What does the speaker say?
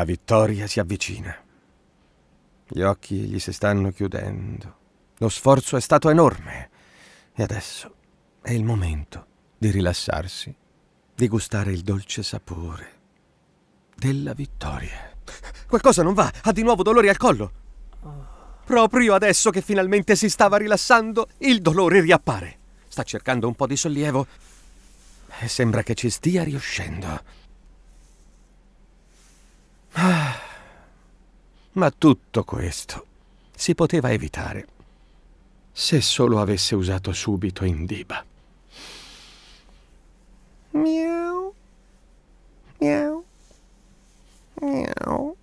La vittoria si avvicina. Gli occhi gli si stanno chiudendo. Lo sforzo è stato enorme. E adesso è il momento di rilassarsi, di gustare il dolce sapore della vittoria. Qualcosa non va, ha di nuovo dolori al collo. Proprio adesso che finalmente si stava rilassando, il dolore riappare. Sta cercando un po' di sollievo e sembra che ci stia riuscendo. Ma tutto questo si poteva evitare se solo avesse usato subito Indiba. Miau. Miau. Miau.